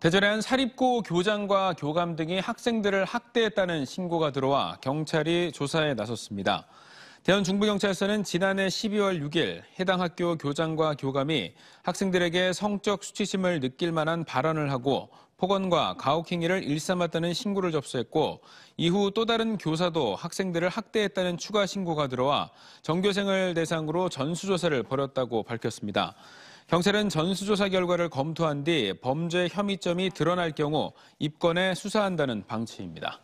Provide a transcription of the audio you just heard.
대전의 한 사립고 교장과 교감 등이 학생들을 학대했다는 신고가 들어와 경찰이 조사에 나섰습니다. 대전중부경찰서는 지난해 12월 6일 해당 학교 교장과 교감이 학생들에게 성적 수치심을 느낄 만한 발언을 하고 폭언과 가혹행위를 일삼았다는 신고를 접수했고 이후 또 다른 교사도 학생들을 학대했다는 추가 신고가 들어와 전교생을 대상으로 전수조사를 벌였다고 밝혔습니다. 경찰은 전수조사 결과를 검토한 뒤 범죄 혐의점이 드러날 경우 입건해 수사한다는 방침입니다.